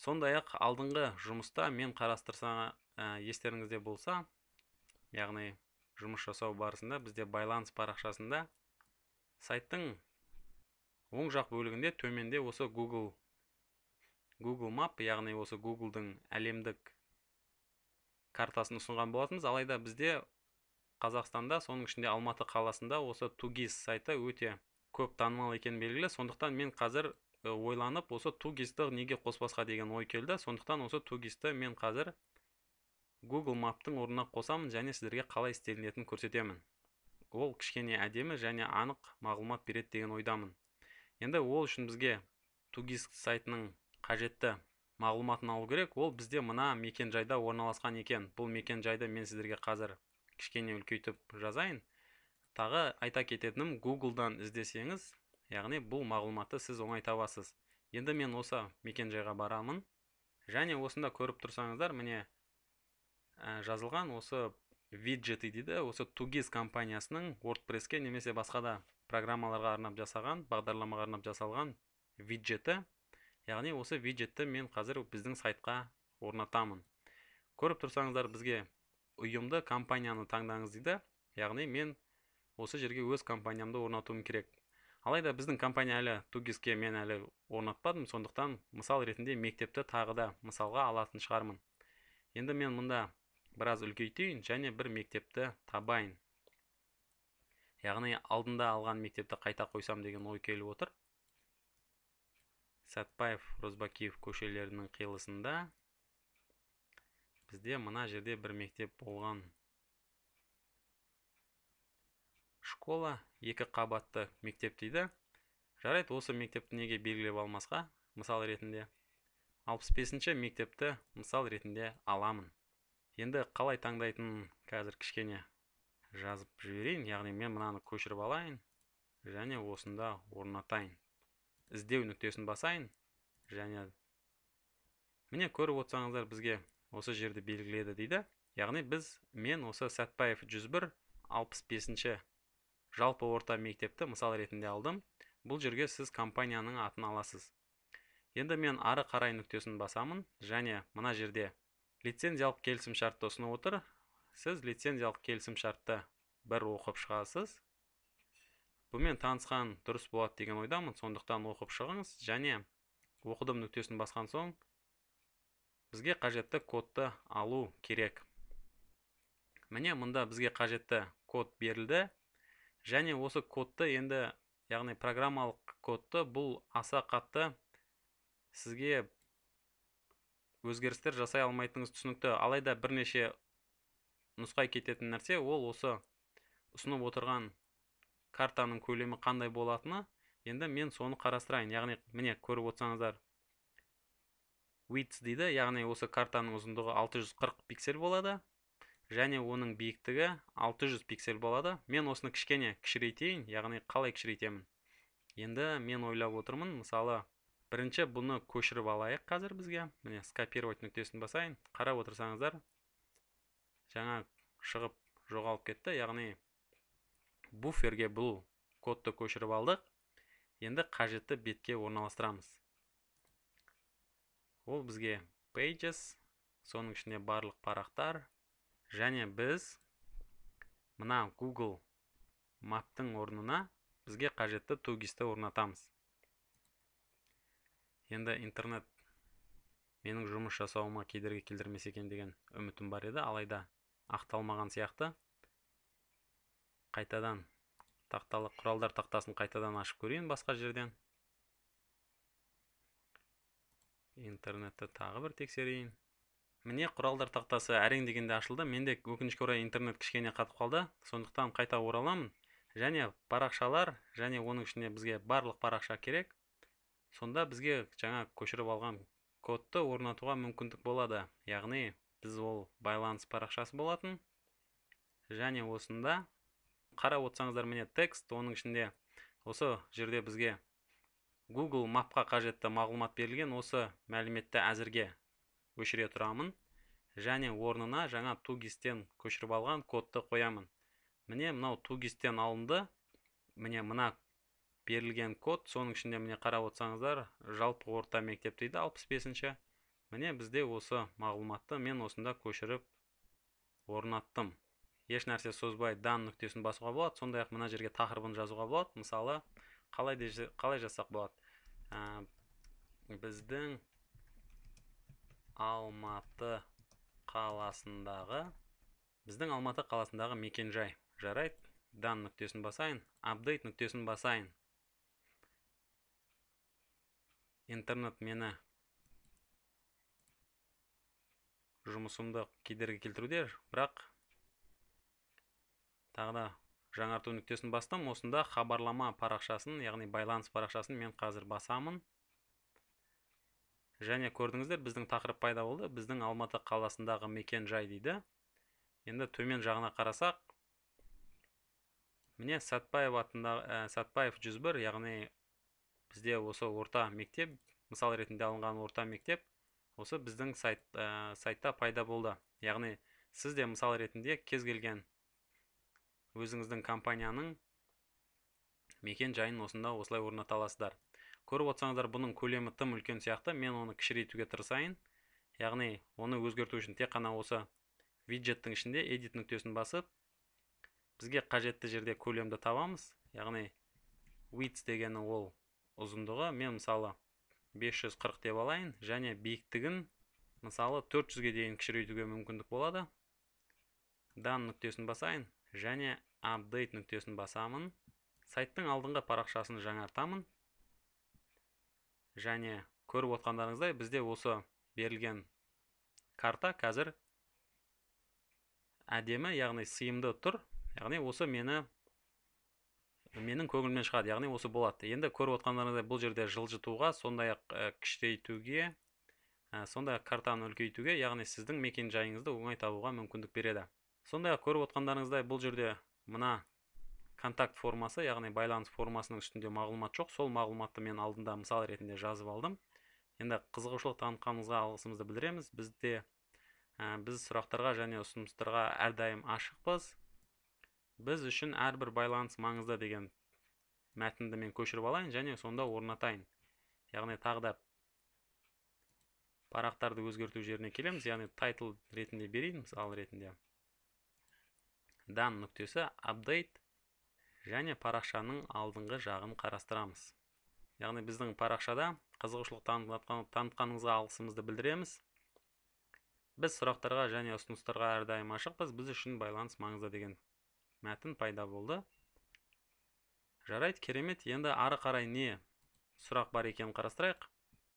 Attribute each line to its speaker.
Speaker 1: сондай-ақ алдыңғы жұмыста мен қарастырса ә, естеріңізде болса яғни жұмыс жасау барысында бізде байланыс парақшасында сайттың оң жақ бөлігінде төменде осы Google Google Map яғни осы Google-дың әлемдік картасын ұсынған болатынбыз алайда бізде Қазақстанда соның ішінде Алматы қаласында осы Тугис сайты өте көп танымал екені белгілі сондықтан мен қазір Э, ойланып осы тугисті неге қоспасқа деген ой келді сондықтан осы тугисті мен қазір google маптың орнына қосамын және сіздерге қалай істелінетінін көрсетемін ол кішкене әдемі және анық мағлұмат береді деген ойдамын енді ол үшін бізге тугис сайтының қажетті мағлұматын алу керек ол бізде мына мекенжайда орналасқан екен бұл мекенжайды мен сіздерге қазір кішкене үлкейтіп жазайын тағы айта кететінім гуглдан іздесеңіз яғни бұл мағлұматты сіз оңай табасыз енді мен осы мекенжайға барамын және осында көріп тұрсаңыздар міне ә, жазылған осы виджеты дейді осы тугиз компаниясының wordpressке немесе басқа да программаларға арнап жасаған бағдарламаға арнап жасалған виджеті яғни осы виджетті мен қазір біздің сайтқа орнатамын көріп тұрсаңыздар бізге ұйымды компанияны таңдаңыз дейді яғни мен осы жерге өз компаниямды орнатуым керек алайда біздің компания әлі тугиске мен әлі орнатпадым сондықтан мысал ретінде мектепті тағы да мысалға алатын шығармын енді мен мұнда біраз үлкейтейін және бір мектепті табайын яғни алдында алған мектепті қайта қойсам деген ой келіп отыр сәтбаев розбакиев көшелерінің қиылысында бізде мына жерде бір мектеп болған школа екі қабатты мектеп дейді жарайды осы мектепті неге белгілеп алмасқа мысал ретінде алпыс бесінші мектепті мысал ретінде аламын енді қалай таңдайтын қазір кішкене жазып жіберейін яғни мен мынаны көшіріп алайын және осында орнатайын іздеу нүктесін басайын және міне көріп отырсаңыздар бізге осы жерді белгіледі дейді яғни біз мен осы сәтбаев 101 65 бесінші жалпы орта мектепті мысал ретінде алдым бұл жерге сіз компанияның атын аласыз енді мен ары қарай нүктесін басамын және мына жерде лицензиялық келісімшартты ұсынып отыр сіз лицензиялық шартты бір оқып шығасыз бұмен танысқан дұрыс болады деген ойдамын сондықтан оқып шығыңыз және оқыдым нүктесін басқан соң бізге қажетті кодты алу керек міне мұнда бізге қажетті код берілді және осы кодты енді яғни программалық кодты бұл аса қатты сізге өзгерістер жасай алмайтыныңыз түсінікті алайда бірнеше нұсқай кететін нәрсе ол осы ұсынып отырған картаның көлемі қандай болатыны енді мен соны қарастырайын яғни міне көріп отырсаңыздар width дейді яғни осы картаның ұзындығы 640 пиксель болады және оның биіктігі 600 пиксель болады мен осыны кішкене кішірейтейін яғни қалай кішірейтемін енді мен ойлап отырмын мысалы бірінші бұны көшіріп алайық қазір бізге міне скопировать нүктесін басайын қарап отырсаңыздар жаңа шығып жоғалып кетті яғни буферге бұл кодты көшіріп алдық енді қажетті бетке орналастырамыз ол бізге pages соның ішінде барлық парақтар және біз мына Google Map-тың орнына бізге қажетті тугисті орнатамыз енді интернет менің жұмыс жасауыма кедергі келтірмесе екен деген үмітім бар еді алайда ақталмаған сияқты қайтадан тақталы құралдар тақтасын қайтадан ашып көрейін басқа жерден интернетті тағы бір тексерейін міне құралдар тақтасы әрең дегенде ашылды менде өкінішке орай интернет кішкене қатып қалды сондықтан қайта ораламын және парақшалар және оның ішінде бізге барлық парақша керек сонда бізге жаңа көшіріп алған кодты орнатуға мүмкіндік болады яғни біз ол байланыс парақшасы болатын және осында қарап отырсаңыздар міне текст оның ішінде осы жерде бізге Google мапқа қажетті мағлұмат берілген осы мәліметті әзірге өшіре тұрамын және орнына жаңа тугистен көшіріп алған кодты қоямын міне мынау тугистен алынды міне мына берілген код соның ішінде міне қарап отырсаңыздар жалпы орта мектеп дейді 65 бесінші міне бізде осы мағлұматты мен осында көшіріп орнаттым еш нәрсе созбай дан нүктесін басуға болады сондай ақ мына жерге тақырыбын жазуға болады мысалы қалай, қалай жасақ болады ә, біздің алматы қаласындағы біздің алматы қаласындағы мекенжай жарайды дан нүктесін басайын апдейт нүктесін басайын интернет мені жұмысымды кедергі келтіруде бірақ тағы да жаңарту нүктесін бастым осында хабарлама парақшасын яғни байланыс парақшасын мен қазір басамын және көрдіңіздер біздің тақырып пайда болды біздің алматы қаласындағы мекен жай дейді енді төмен жағына қарасақ міне Сатпаев атындағы ә, 101 яғни бізде осы орта мектеп мысал ретінде алынған орта мектеп осы біздің ә, сайтта пайда болды яғни сіз де мысал ретінде кез келген өзіңіздің компанияның мекен жайын осында осылай орната аласыздар көріп отырсаңыздар бұның көлемі тым үлкен сияқты мен оны кішірейтуге тырысайын яғни оны өзгерту үшін тек қана осы виджеттің ішінде edit нүктесін басып бізге қажетті жерде көлемді табамыз яғни width дегені ол ұзындығы мен мысалы 540 деп алайын және биіктігін мысалы 400-ге дейін кішірейтуге мүмкіндік болады дан нүктесін басайын және update нүктесін басамын сайттың алдыңғы парақшасын жаңартамын және көріп отқандарыңыздай бізде осы берілген карта қазір әдемі яғни сыйымды тұр яғни осы мені менің көңілімнен шығады яғни осы болады енді көріп отқандарыңыздай бұл жерде жылжытуға сондай ақ ә, э, кішірейтуге ә, э, сондай ақ картаны үлкейтуге яғни сіздің мекен жайыңызды оңай табуға мүмкіндік береді сондай ақ көріп отқандарыңыздай бұл жерде мына контакт формасы яғни байланыс формасының үстінде мағлұмат жоқ сол мағлұматты мен алдында мысал ретінде жазып алдым енді қызығушылық танытқаныңызға алғысымызды білдіреміз бізде біз сұрақтарға және ұсыныстарға әрдайым ашықпыз біз үшін әрбір байланыс маңызды деген мәтінді мен көшіріп алайын және сонда орнатайын яғни тағы да парақтарды өзгерту жеріне келеміз яғни тайтл ретінде берейін мысал ретінде дан нүктесі апдейт және парақшаның алдыңғы жағын қарастырамыз яғни біздің парақшада қызығушылық танытқаныңызға алғысымызды білдіреміз біз сұрақтарға және ұсыныстарға әрдайым ашықпыз біз үшін байланыс маңызды деген мәтін пайда болды жарайды керемет енді ары қарай не сұрақ бар екенін қарастырайық